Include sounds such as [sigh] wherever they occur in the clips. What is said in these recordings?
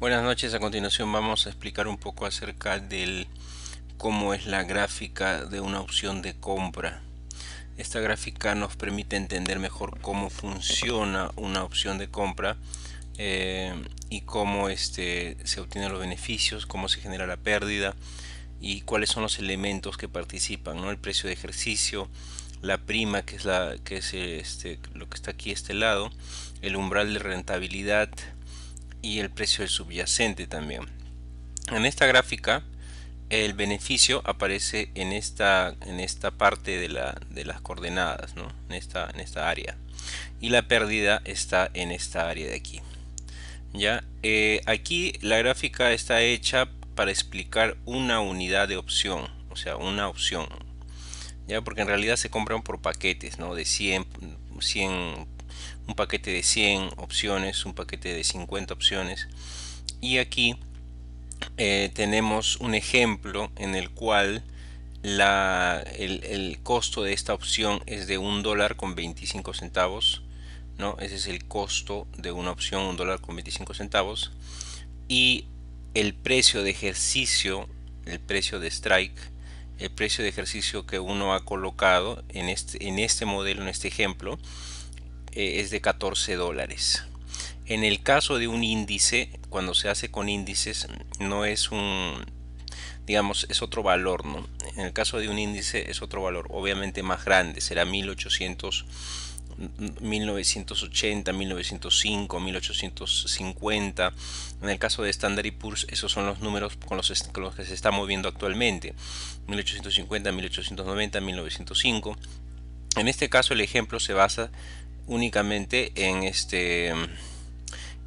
Buenas noches, a continuación vamos a explicar un poco acerca del cómo es la gráfica de una opción de compra. Esta gráfica nos permite entender mejor cómo funciona una opción de compra eh, y cómo este, se obtienen los beneficios, cómo se genera la pérdida y cuáles son los elementos que participan, ¿no? el precio de ejercicio, la prima que es, la, que es este, lo que está aquí a este lado, el umbral de rentabilidad, y el precio del subyacente también. En esta gráfica el beneficio aparece en esta, en esta parte de, la, de las coordenadas, ¿no? en, esta, en esta área. Y la pérdida está en esta área de aquí. ¿ya? Eh, aquí la gráfica está hecha para explicar una unidad de opción, o sea, una opción. ¿ya? Porque en realidad se compran por paquetes ¿no? de 100, 100 un paquete de 100 opciones, un paquete de 50 opciones. Y aquí eh, tenemos un ejemplo en el cual la, el, costo de esta opción es de un dólar con 25 centavos. ¿no? Ese es el costo de una opción, un dólar con 25 centavos. Y el precio de ejercicio, el precio de strike, el precio de ejercicio que uno ha colocado en este, en este modelo, en este ejemplo, eh, es de 14 dólares. En el caso de un índice, cuando se hace con índices, no es un, digamos, es otro valor, ¿no? En el caso de un índice es otro valor, obviamente más grande, será 1800, 1980, 1905, 1850. En el caso de Standard Poor's, esos son los números con los, con los que se está moviendo actualmente, 1850, 1890, 1905. En este caso el ejemplo se basa únicamente en este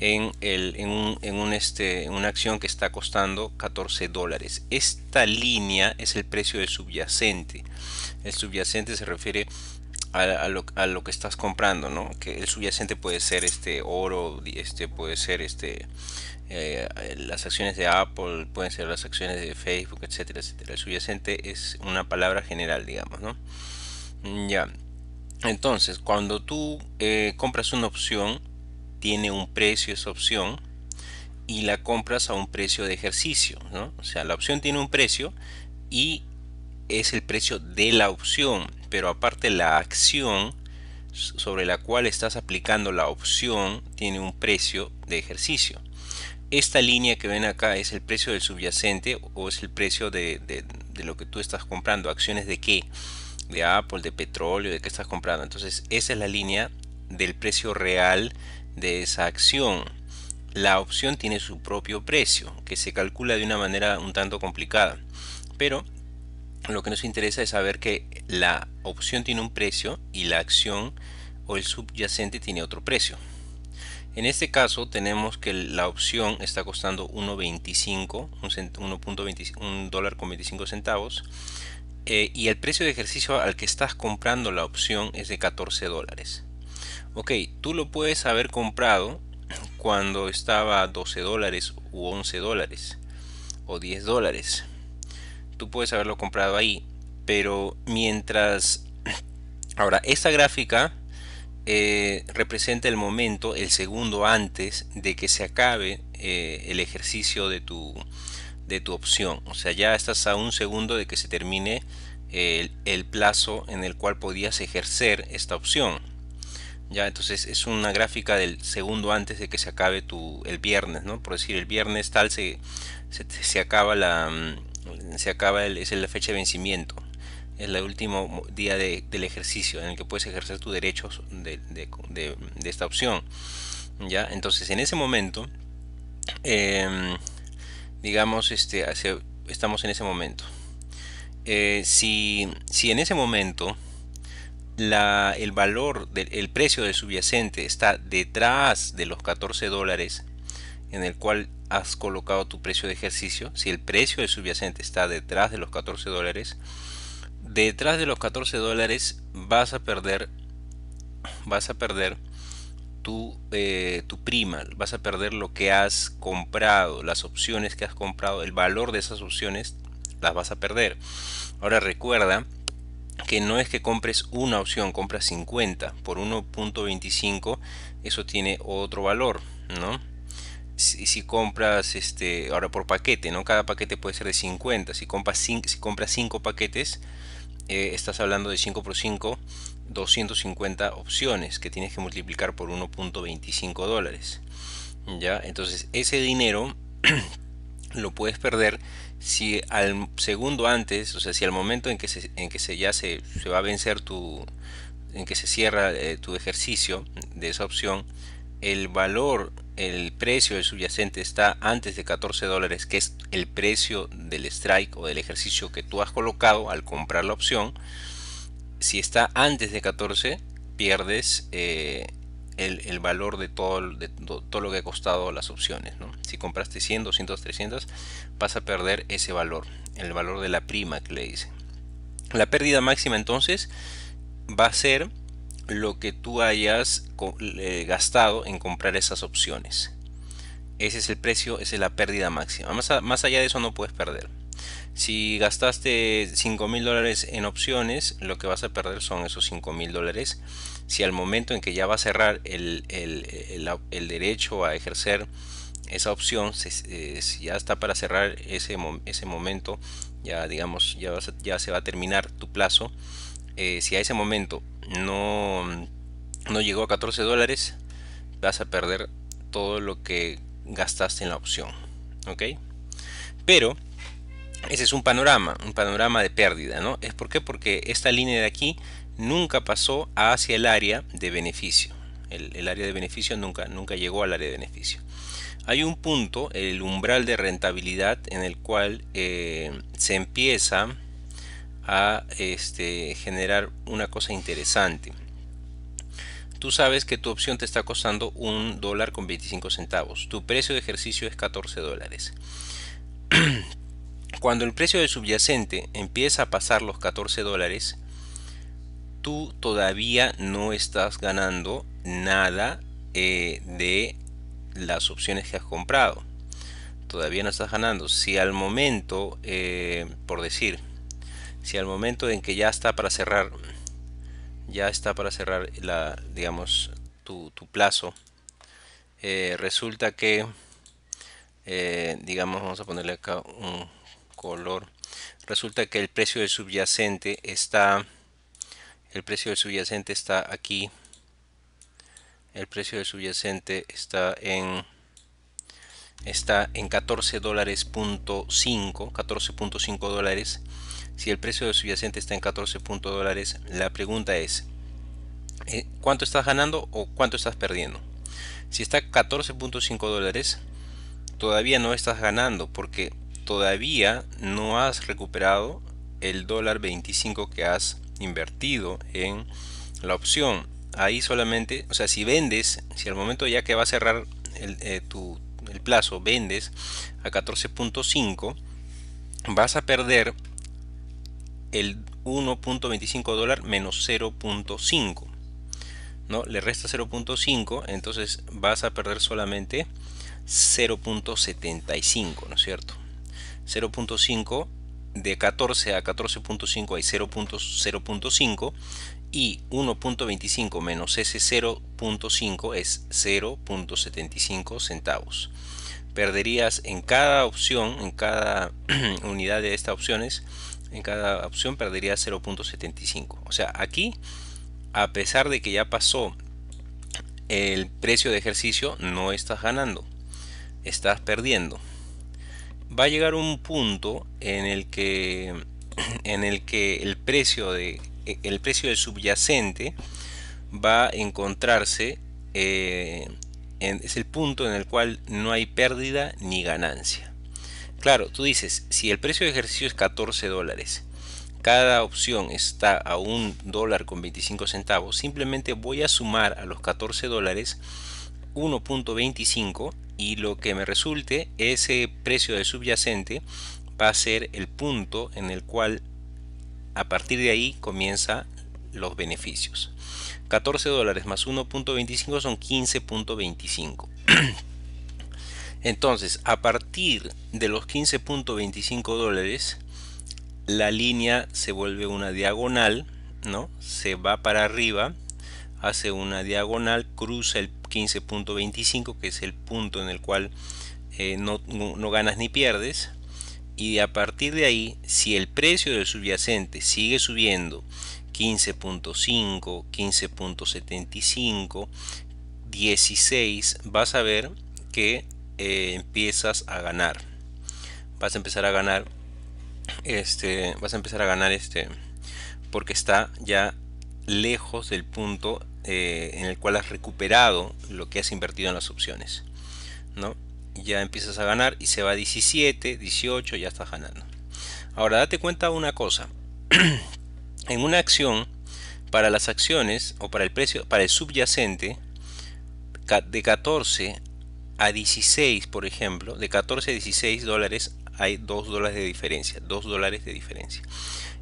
en, el, en, un, en, un este, en una acción que está costando 14 dólares. Esta línea es el precio del subyacente. El subyacente se refiere a, lo, a, lo, que estás comprando, ¿no? Que el subyacente puede ser este oro, este puede ser este eh, las acciones de Apple, pueden ser las acciones de Facebook, etcétera, etcétera. El subyacente es una palabra general, digamos, ¿no? Ya. Entonces, cuando tú eh, compras una opción, tiene un precio esa opción y la compras a un precio de ejercicio, ¿no? O sea, la opción tiene un precio y es el precio de la opción, pero aparte la acción sobre la cual estás aplicando la opción tiene un precio de ejercicio. Esta línea que ven acá es el precio del subyacente o es el precio de lo que tú estás comprando, acciones de qué de Apple, de petróleo, de qué estás comprando. Entonces esa es la línea del precio real de esa acción. La opción tiene su propio precio, que se calcula de una manera un tanto complicada. Pero lo que nos interesa es saber que la opción tiene un precio y la acción o el subyacente tiene otro precio. En este caso tenemos que la opción está costando 1.25, un, dólar con 25 centavos. Eh, y el precio de ejercicio al que estás comprando la opción es de 14 dólares. Ok, tú lo puedes haber comprado cuando estaba a 12 dólares u 11 dólares o 10 dólares. Tú puedes haberlo comprado ahí, pero mientras... [clears throat] Ahora, esta gráfica eh, representa el momento, el segundo antes de que se acabe eh, el ejercicio de tu, de tu opción. O sea, ya estás a un segundo de que se termine el, plazo en el cual podías ejercer esta opción. Ya, entonces es una gráfica del segundo antes de que se acabe tu, el viernes, ¿no? Por decir, el viernes tal se, se, acaba la mm, se acaba es la fecha de vencimiento. Es el último día del ejercicio en el que puedes ejercer tus derechos de, de esta opción. ¿Ya? Entonces en ese momento em, digamos, este, estamos en ese momento. Eh, si, en ese momento la, el valor, del, el precio de subyacente está detrás de los 14 dólares en el cual has colocado tu precio de ejercicio, si el precio de subyacente está detrás de los 14 dólares, detrás de los 14 dólares vas a perder, vas a perder eh, tu, prima, vas a perder lo que has comprado, las opciones que has comprado, el valor de esas opciones las vas a perder. Ahora recuerda que no es que compres una opción, compras 50 por 1.25, eso tiene otro valor, ¿no? Si, si, compras este, ahora por paquete, ¿no? Cada paquete puede ser de 50. Si compras 5, si compras paquetes, eh, estás hablando de 5 por 5, 250 opciones que tienes que multiplicar por 1.25 dólares. ¿Ya? Entonces ese dinero [clears throat] lo puedes perder si al segundo antes, o sea, si al momento en que se, en que se ya se, va a vencer tu, en que se cierra eh, tu ejercicio de esa opción, el valor, el precio del subyacente está antes de 14 dólares, que es el precio del strike o del ejercicio que tú has colocado al comprar la opción si está antes de 14, pierdes eh, el, valor de todo, lo que ha costado las opciones. Si compraste 100, 200, 300, vas a perder ese valor, el valor de la prima que le dice. La pérdida máxima entonces va a ser lo que tú hayas eh, gastado en comprar esas opciones. Ese es el precio, esa es la pérdida máxima. más allá de eso no puedes perder. Si gastaste 5 mil dólares en opciones, lo que vas a perder son esos 5 mil dólares. Si al momento en que ya va a cerrar el, derecho a ejercer esa opción, eh, si ya está para cerrar ese, ese momento, ya digamos, ya, se va a terminar tu plazo. Eh, si a ese momento no, no llegó a 14 dólares, vas a perder todo lo que gastaste en la opción. ¿Ok? Pero ese es un panorama, un panorama de pérdida, ¿no? ¿Es por qué? Porque esta línea de aquí nunca pasó hacia el área de beneficio. El, área de beneficio nunca, nunca llegó al área de beneficio. Hay un punto, el umbral de rentabilidad, en el cual eh, se empieza a este, generar una cosa interesante. Tú sabes que tu opción te está costando un dólar con 25 centavos. Tu precio de ejercicio es 14 dólares. [clears throat] Cuando el precio de subyacente empieza a pasar los 14 dólares, tú todavía no estás ganando nada eh, de las opciones que has comprado. Todavía no estás ganando. Si al momento, eh, por decir, si al momento en que ya está para cerrar, ya está para cerrar la, digamos, tu, plazo, eh, resulta que, digamos, vamos a ponerle acá un color resulta que el precio de subyacente está el precio del subyacente está aquí el precio de subyacente está en está en 14 dólares punto 5 14.5 dólares si el precio de subyacente está en 14 dólares la pregunta es eh, cuánto estás ganando o cuánto estás perdiendo si está 14.5 dólares todavía no estás ganando porque todavía no has recuperado el dólar 25 que has invertido en la opción. Ahí solamente, o sea, si vendes, si al momento ya que va a cerrar el, eh, el plazo, vendes a 14.5, vas a perder el 1.25 dólar menos 0.5. ¿no? Le resta 0.5, entonces vas a perder solamente 0.75, ¿no es cierto? 0.5, de 14 a 14.5 hay 0.0.5 y 1.25 menos ese 0.5 es 0.75 centavos. Perderías en cada opción, en cada [clears throat] unidad de estas opciones, en cada opción perderías 0.75. O sea, aquí, a pesar de que ya pasó el precio de ejercicio, no estás ganando, estás perdiendo va a llegar un punto en el que, [clears throat] en el, que el, precio de, eh, el precio del subyacente va a encontrarse, eh, es el punto en el cual no hay pérdida ni ganancia. Claro, tú dices, si el precio de ejercicio es 14 dólares, cada opción está a un dólar con 25 centavos, simplemente voy a sumar a los 14 dólares 1.25 y lo que me resulte, ese precio de subyacente va a ser el punto en el cual a partir de ahí comienza los beneficios. 14 dólares más 1.25 son 15.25. [clears throat] Entonces, a partir de los 15.25 dólares, la línea se vuelve una diagonal, ¿no? Se va para arriba, hace una diagonal, cruza el 15.25, que es el punto en el cual eh, no, ganas ni pierdes. Y a partir de ahí, si el precio del subyacente sigue subiendo 15.5, 15.75, 16, vas a ver que eh, empiezas a ganar. Vas a empezar a ganar. Este. Vas a empezar a ganar este. Porque está ya lejos del punto eh, en el cual has recuperado lo que has invertido en las opciones. ¿no? Ya empiezas a ganar y se va a 17, 18, ya estás ganando. Ahora date cuenta de una cosa. [clears throat] en una acción, para las acciones o para el precio, para el subyacente, de 14 a 16, por ejemplo, de 14 a 16 dólares hay 2 dólares de diferencia, 2 dólares de diferencia.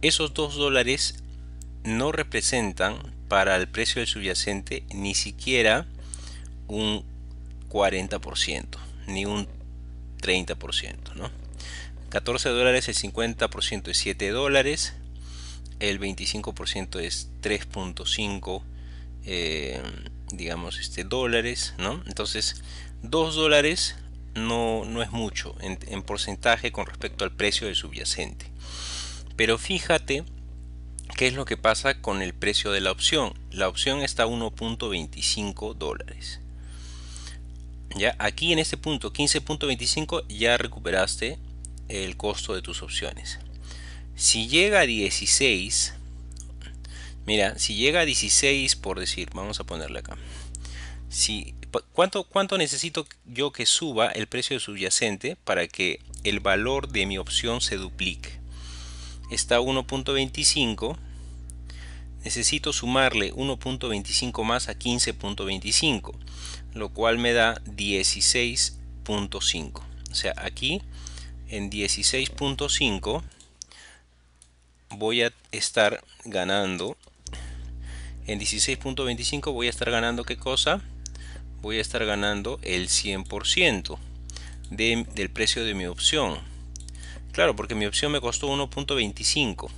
Esos 2 dólares no representan para el precio del subyacente ni siquiera un 40%, ni un 30%, 14 dólares, el 50% es 7 dólares, el 25% es 3.5 digamos este dólares no entonces 2 dólares no, no es mucho en, en porcentaje con respecto al precio del subyacente pero fíjate ¿Qué es lo que pasa con el precio de la opción? La opción está a 1.25 dólares. Ya aquí en este punto 15.25 ya recuperaste el costo de tus opciones. Si llega a 16, mira, si llega a 16 por decir, vamos a ponerle acá. Si, ¿cuánto, ¿Cuánto necesito yo que suba el precio subyacente para que el valor de mi opción se duplique? está 1.25 necesito sumarle 1.25 más a 15.25 lo cual me da 16.5 o sea aquí en 16.5 voy a estar ganando en 16.25 voy a estar ganando qué cosa voy a estar ganando el 100% del precio de mi opción Claro, porque mi opción me costó 1.25.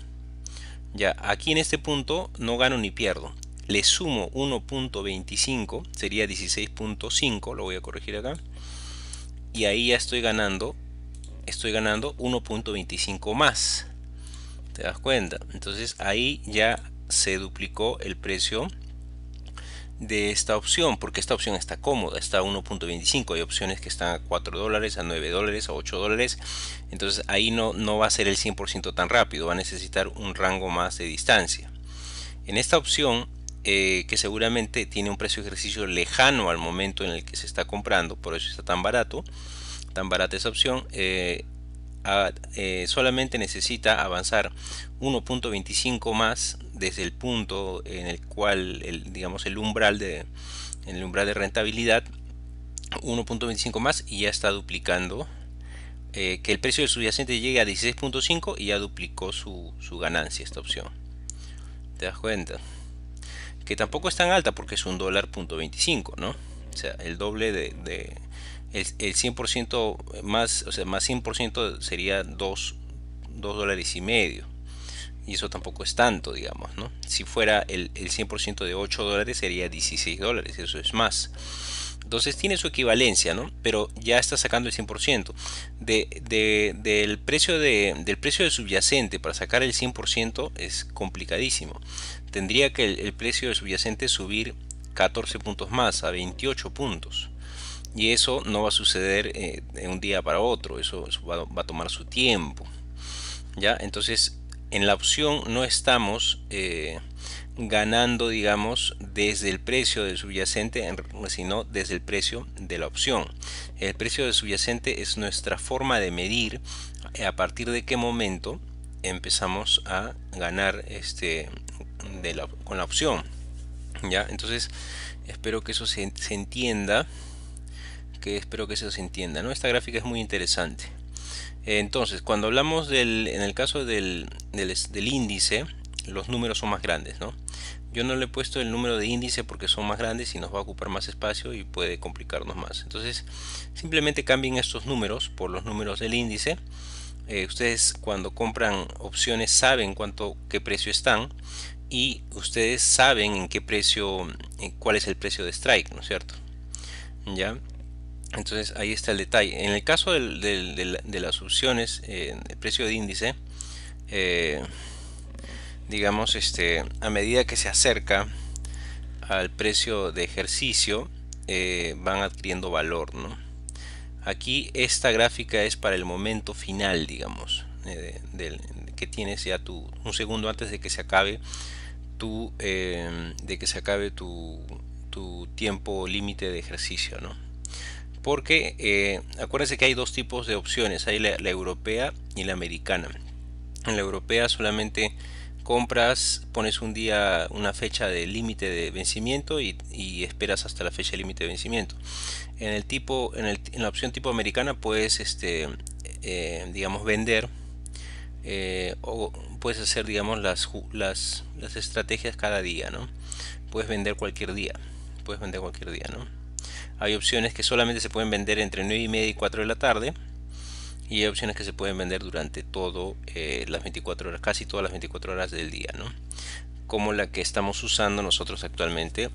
Ya, aquí en este punto no gano ni pierdo. Le sumo 1.25, sería 16.5, lo voy a corregir acá. Y ahí ya estoy ganando, estoy ganando 1.25 más. ¿Te das cuenta? Entonces ahí ya se duplicó el precio de esta opción porque esta opción está cómoda, está a 1.25, hay opciones que están a 4 dólares, a 9 dólares, a 8 dólares, entonces ahí no, no va a ser el 100% tan rápido, va a necesitar un rango más de distancia. En esta opción, eh, que seguramente tiene un precio de ejercicio lejano al momento en el que se está comprando, por eso está tan barato, tan barata esa opción, eh, eh, solamente necesita avanzar 1.25 más desde el punto en el cual el, digamos el umbral de el umbral de rentabilidad 1.25 más y ya está duplicando eh, que el precio del subyacente llegue a 16.5 y ya duplicó su, su ganancia esta opción te das cuenta que tampoco es tan alta porque es un dólar punto 25 no o sea el doble de el, 100% más, o sea, más 100% sería 2, dólares y medio. Y eso tampoco es tanto, digamos, ¿no? Si fuera el, el 100% de 8 dólares sería 16 dólares, eso es más. Entonces tiene su equivalencia, ¿no? Pero ya está sacando el 100%. De, de, del, precio de, del precio de subyacente para sacar el 100% es complicadísimo. Tendría que el, el precio de subyacente subir 14 puntos más, a 28 puntos. Y eso no va a suceder eh, de un día para otro, eso, va, a tomar su tiempo. ¿ya? Entonces, en la opción no estamos eh, ganando, digamos, desde el precio de subyacente, sino desde el precio de la opción. El precio de subyacente es nuestra forma de medir eh, a partir de qué momento empezamos a ganar este, con la opción. ¿ya? Entonces, espero que eso se, se entienda que espero que se se entienda. ¿no? Esta gráfica es muy interesante. Entonces, cuando hablamos del, en el caso del, del, índice, los números son más grandes, ¿no? Yo no le he puesto el número de índice porque son más grandes y nos va a ocupar más espacio y puede complicarnos más. Entonces, simplemente cambien estos números por los números del índice. Eh, ustedes cuando compran opciones saben cuánto, qué precio están y ustedes saben en qué precio, en cuál es el precio de strike, ¿no es cierto? Ya. Entonces ahí está el detalle. En el caso de las opciones, el eh, precio de índice, eh, digamos, este, a medida que se acerca al precio de ejercicio, eh, van adquiriendo valor. ¿no? Aquí esta gráfica es para el momento final, digamos, que tienes ya tu, un segundo antes de que se acabe tu, de que se acabe tu, tu tiempo límite de ejercicio, ¿no? porque eh, acuérdense que hay dos tipos de opciones, hay la, europea y la americana. En la europea solamente compras, pones un día, una fecha de límite de vencimiento y, esperas hasta la fecha de límite de vencimiento. En el tipo, en, la opción tipo americana puedes, este, eh, digamos, vender eh, o puedes hacer, digamos, las, las estrategias cada día, ¿no? Puedes vender cualquier día, puedes vender cualquier día, ¿no? Hay opciones que solamente se pueden vender entre 9 y media y 4 de la tarde. Y hay opciones que se pueden vender durante todo eh, las 24 horas, casi todas las 24 horas del día, ¿no? Como la que estamos usando nosotros actualmente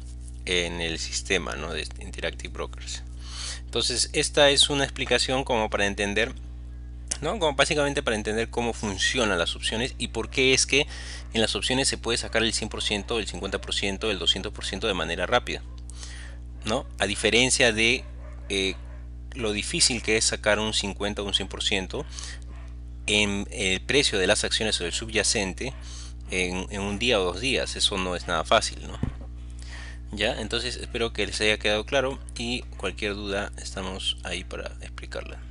en el sistema ¿no? de Interactive Brokers. Entonces, esta es una explicación como para entender ¿no? básicamente para entender cómo funcionan las opciones y por qué es que en las opciones se puede sacar el 100%, el 50%, el 200% de manera rápida. ¿no? A diferencia de eh, lo difícil que es sacar un 50 o un 100% en el precio de las acciones o del subyacente en, un día o dos días. Eso no es nada fácil, Ya, entonces espero que les haya quedado claro y cualquier duda estamos ahí para explicarla.